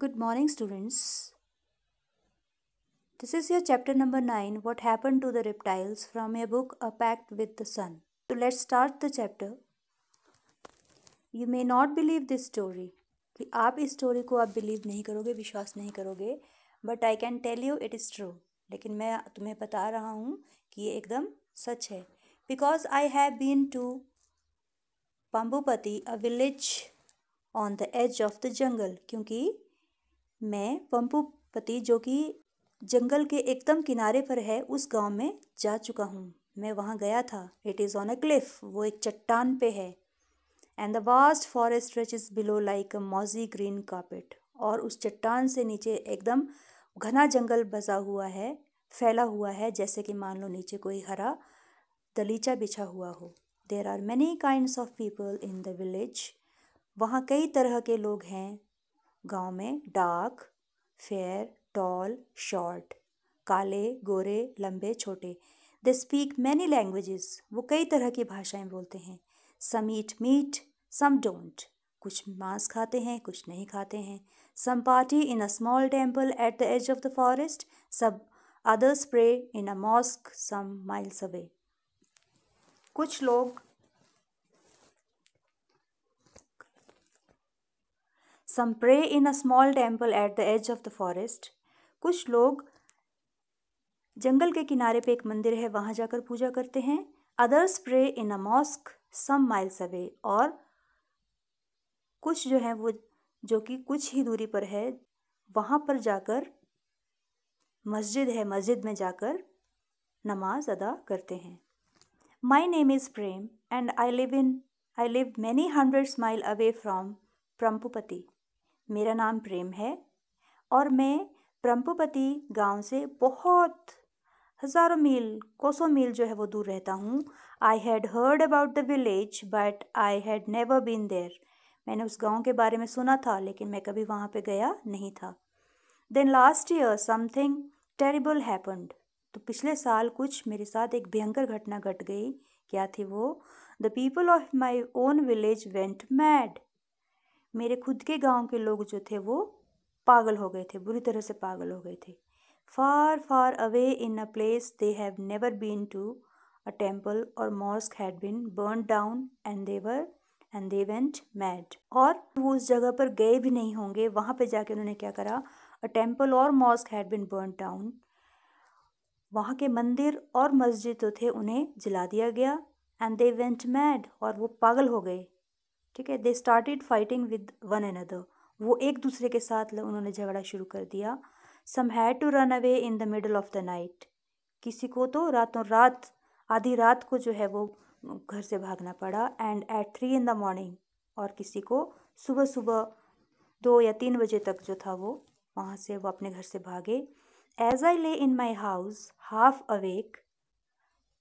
good morning students this is your chapter number nine what happen to the reptiles from a book a pact with the sun to let start the chapter you may not believe this story कि आप इस story को आप believe नहीं करोगे विश्वास नहीं करोगे but I can tell you it is true लेकिन मैं तुम्हें बता रहा हूँ कि ये एकदम सच है because I have been to Pampupati a village on the edge of the jungle क्योंकि मैं पंपुपति जो कि जंगल के एकदम किनारे पर है उस गांव में जा चुका हूँ मैं वहाँ गया था it is on a cliff वो एक चट्टान पे है and the vast forest reach is below like a mossy green carpet और उस चट्टान से नीचे एकदम घना जंगल बसा हुआ है फैला हुआ है जैसे कि मान लो नीचे कोई हरा दलीचा बिछा हुआ हो there are many kind of people in the village वहाँ कई तरह के लोग हैं गांव में डार्क फेयर टॉल शॉर्ट काले गोरे लंबे छोटे दे स्पीक मैनी लैंग्वेजेस वो कई तरह की भाषाएं बोलते हैं सम ईट मीट सम डोंट कुछ मांस खाते हैं कुछ नहीं खाते हैं some party in a small temple at the edge of the forest सब others pray in a mosque some miles away कुछ लोग some pray in a small temple at the edge of the forest कुछ लोग जंगल के किनारे पे एक मंदिर है वहाँ जाकर पूजा करते हैं others pray in a mosque some miles away और कुछ जो है वो जो कि कुछ ही दूरी पर है वहाँ पर जाकर मस्जिद है मस्जिद में जाकर नमाज अदा करते हैं my name is Prem and I live in I live many hundreds mile away from Prampupati मेरा नाम प्रेम है और मैं ब्रह्मपति गांव से बहुत हज़ारों मील कोसों मील जो है वो दूर रहता हूँ I had heard about the village but I had never been there मैंने उस गांव के बारे में सुना था लेकिन मैं कभी वहाँ पे गया नहीं था then last year something terrible happened तो पिछले साल कुछ मेरे साथ एक भयंकर घटना घट गई क्या थी वो the people of my own village went mad मेरे खुद के गांव के लोग जो थे वो पागल हो गए थे बुरी तरह से पागल हो गए थे far far away in a place they have never been to a temple और mosque had been burn down and devour and they went mad और वो उस जगह पर गए भी नहीं होंगे वहाँ पे जाके उन्होंने क्या करा अ टेम्पल और mosque had been burn down वहाँ के मंदिर और मस्जिद जो थे उन्हें जला दिया गया एंड दे वेंट मैड और वो पागल हो गए ठीक है they started fighting with one another वो एक दूसरे के साथ उन्होंने झगड़ा शुरू कर दिया some had to run away in the middle of the night किसी को तो रातों रात आधी रात को जो है वो घर से भागना पड़ा and at three in the morning और किसी को सुबह सुबह दो या तीन बजे तक जो था वो वहाँ से वो अपने घर से भागे as I lay in my house half awake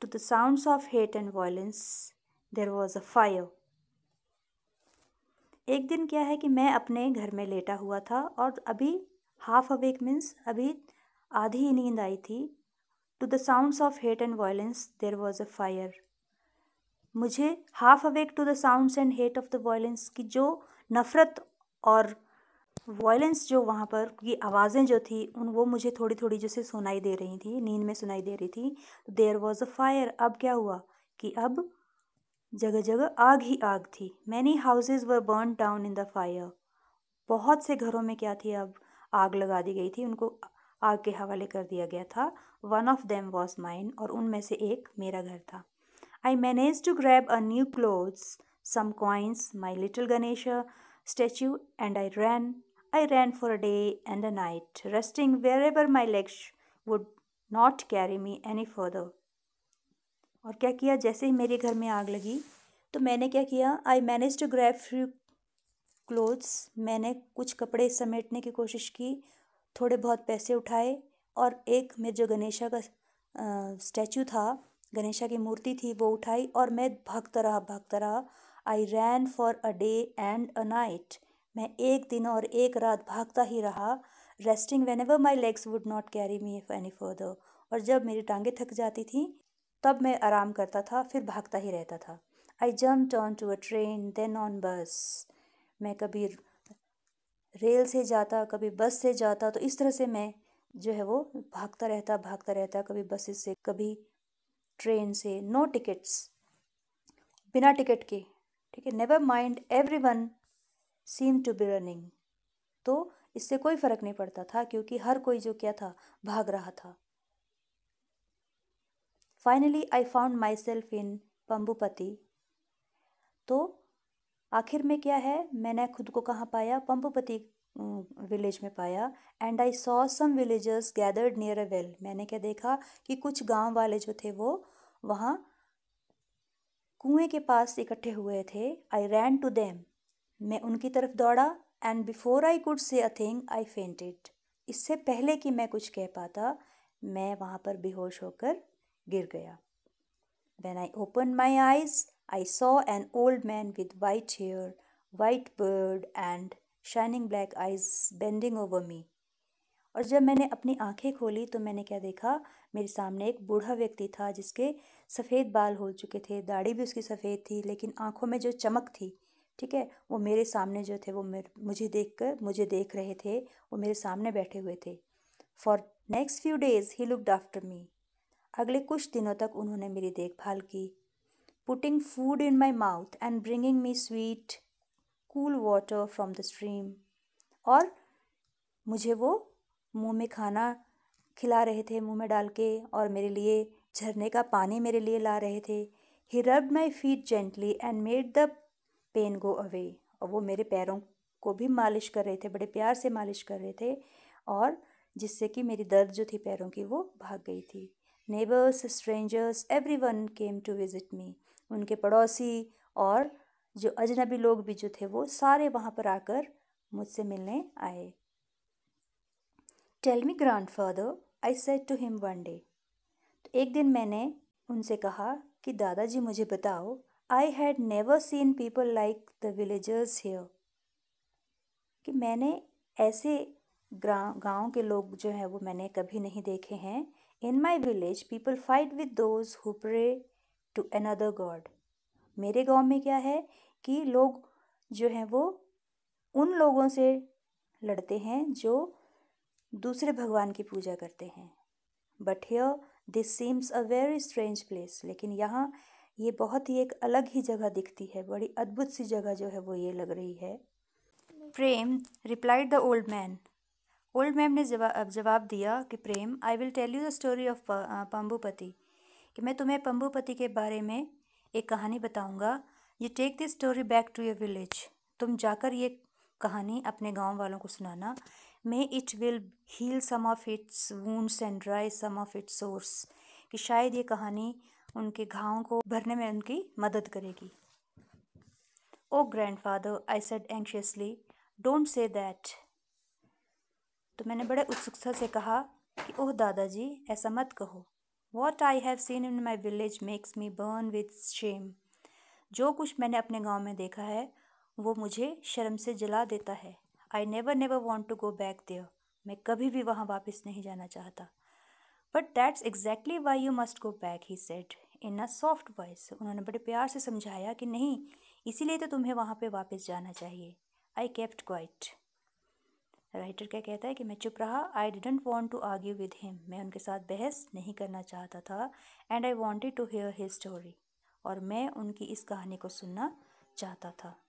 to the sounds of hate and violence there was a fire एक दिन क्या है कि मैं अपने घर में लेटा हुआ था और अभी हाफ अवेक मीन्स अभी आधी ही नींद आई थी to the sounds of hate and violence there was a fire मुझे half awake to the sounds and hate of the violence की जो नफ़रत और वायलेंस जो वहाँ पर की आवाज़ें जो थी उन वो मुझे थोड़ी थोड़ी जैसे सुनाई दे रही थी नींद में सुनाई दे रही थी देर वॉज अ फायर अब क्या हुआ कि अब जगह जगह आग ही आग थी many houses were burn down in the fire बहुत से घरों में क्या थी अब आग लगा दी गई थी उनको आग के हवाले कर दिया गया था one of them was mine और उनमें से एक मेरा घर था I manage to grab a new clothes some coins my little Ganesh statue and I ran I ran for a day and a night resting wherever my legs would not carry me any further और क्या किया जैसे ही मेरे घर में आग लगी तो मैंने क्या किया I manage to grab few clothes मैंने कुछ कपड़े समेटने की कोशिश की थोड़े बहुत पैसे उठाए और एक मेरे जो गणेशा का स्टैचू था गणेशा की मूर्ति थी वो उठाई और मैं भागता रहा भागता रहा I ran for a day and a night मैं एक दिन और एक रात भागता ही रहा resting whenever my legs would not carry me any further और जब मेरी टांगें थक जाती थी तब मैं आराम करता था फिर भागता ही रहता था I jump onto a train then on bus मैं कभी रेल से जाता कभी बस से जाता तो इस तरह से मैं जो है वो भागता रहता भागता रहता कभी बसेस से कभी ट्रेन से नो टिकट्स बिना टिकट के ठीक है never mind everyone seem to be running तो इससे कोई फ़र्क नहीं पड़ता था क्योंकि हर कोई जो क्या था भाग रहा था finally I found myself in Pambupati तो आखिर में क्या है मैंने खुद को कहाँ पाया पम्बूपति विलेज में पाया and I saw some villagers gathered near a well मैंने क्या देखा कि कुछ गांव वाले जो थे वो वहाँ कुएं के पास इकट्ठे हुए थे आई रैन टू देम मैं उनकी तरफ दौड़ा and before I could say a thing I fainted इससे पहले कि मैं कुछ कह पाता मैं वहाँ पर बेहोश होकर गिर गया when I open my eyes I saw an old man with white hair white beard and shining black eyes bending over me और जब मैंने अपनी आंखें खोली तो मैंने क्या देखा मेरे सामने एक बूढ़ा व्यक्ति था जिसके सफ़ेद बाल हो चुके थे दाढ़ी भी उसकी सफ़ेद थी लेकिन आंखों में जो चमक थी ठीक है वो मेरे सामने जो थे वो मेरे मुझे देख कर मुझे देख रहे थे वो मेरे सामने बैठे हुए थे for next few days he looked after me अगले कुछ दिनों तक उन्होंने मेरी देखभाल की putting food in my mouth and bringing me sweet cool water from the stream और मुझे वो मुंह में खाना खिला रहे थे मुंह में डाल के और मेरे लिए झरने का पानी मेरे लिए ला रहे थे he rub my feet gently and made the pain go away और वो मेरे पैरों को भी मालिश कर रहे थे बड़े प्यार से मालिश कर रहे थे और जिससे कि मेरी दर्द जो थी पैरों की वो भाग गई थी neighbours strangers everyone came to visit me उनके पड़ोसी और जो अजनबी लोग भी जो थे वो सारे वहाँ पर आकर मुझसे मिलने आए tell me grandfather I said to him one day तो एक दिन मैंने उनसे कहा कि दादाजी मुझे बताओ I had never seen people like the villagers here कि मैंने ऐसे गांव के लोग जो हैं वो मैंने कभी नहीं देखे हैं in my village people fight with those who pray to another god मेरे गांव में क्या है कि लोग जो हैं वो उन लोगों से लड़ते हैं जो दूसरे भगवान की पूजा करते हैं but here this seems a very strange place लेकिन यहाँ ये बहुत ही एक अलग ही जगह दिखती है बड़ी अद्भुत सी जगह जो है वो ये लग रही है Prem replied the old man old man ने जवाब जवाब दिया कि Prem I will tell you the story of Pambupati कि मैं तुम्हें पम्बूपति के बारे में एक कहानी बताऊंगा you take this story back to your village तुम जाकर ये कहानी अपने गांव वालों को सुनाना may it will heal some of its wounds and dry some of its sorrows कि शायद ये कहानी उनके घावों को भरने में उनकी मदद करेगी oh grandfather I said anxiously don't say that तो मैंने बड़े उत्सुकता से कहा कि ओह दादाजी ऐसा मत कहो what I have seen in my village makes me burn with shame जो कुछ मैंने अपने गाँव में देखा है वो मुझे शर्म से जला देता है I never never want to go back there मैं कभी भी वहाँ वापस नहीं जाना चाहता but that's exactly why you must go back he said in a soft voice उन्होंने बड़े प्यार से समझाया कि नहीं इसीलिए तो तुम्हें वहाँ पे वापस जाना चाहिए आई केप्ट क्वाइट राइटर क्या कहता है कि मैं चुप रहा I didn't want to argue with him मैं उनके साथ बहस नहीं करना चाहता था and I wanted to hear his story और मैं उनकी इस कहानी को सुनना चाहता था